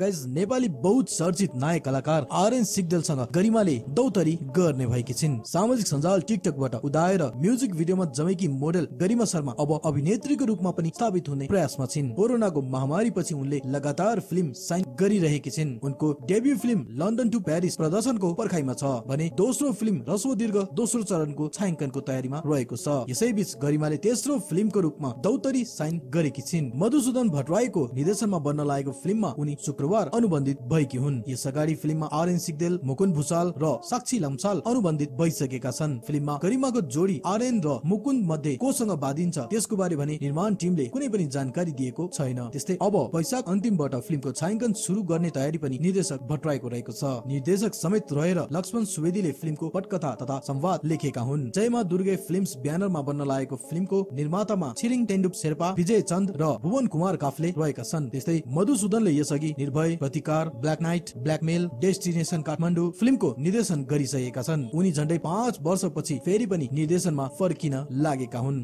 guys Nepali बहुत चर्चित नायक कलाकार आरएन सिग्देलसँग गरिमाले दौतरी गर्ने भएकी छिन् सामाजिक सञ्जाल टिकटकबाट उदाएर म्युजिक भिडियोमा जमेकी मोडल गरिमा शर्मा अब अभिनेत्रीको रूपमा पनि स्थापित हुने प्रयासमा छिन् कोरोनाको महामारी पछि उनले लगातार फिल्म साइन गरिरहेकी छिन् उनको debut film London to Paris प्रदर्शनको पर्खाइमा छ भने दोस्रो फिल्म रसो दीर्घ दोस्रो चरणको छायाङ्कनको तयारीमा रहेको छ यसै यसैबीच गरिमाले तेस्रो फिल्मको रूपमा दौतरी साइन गरेकी छिन् मधुसूदन भट्टराईको निर्देशनमा बन्न लागेको फिल्ममा उनी शुक्र परिवार अनुबन्धित भएकी हुन् यस अगाडि फिल्ममा आर्यन सिग्देल मुकुन्द भुसाल र साक्षी लम्साल अनुबन्धित भइसकेका छन् फिल्ममा गरिमाको जोडी आर्यन र मुकुन्द मध्ये कोसँग बाँधिन्छ त्यसको बारे भने निर्माण टिमले कुनै पनि जानकारी दिएको छैन त्यस्तै अब वैशाख अन्तिमबाट फिल्मको छायाङ्कन सुरु गर्ने तयारी पनि निर्देशक भट्टराईको रहेको छ निर्देशक समेत रहेर लक्ष्मण सुवेदीले फिल्मको पटकथा तथा संवाद लेखेका हुन् जयमा दुर्गे फिल्म्स ब्यानरमा बन्न लागेको फिल्मको निर्मातामा छिरिङ तेन्डुप शेर्पा विजय चन्द र भुवन कुमार काफले रहेका छन् त्यस्तै मधुसूदनले यसअघि Nirbhaya Pratikar black night blackmail destination Kathmandu फिल्मको निर्देशन गरिसकेका छन् उनी झन्डै पाँच वर्षपछि फेरि पनि निर्देशनमा फर्किन लागेका हुन्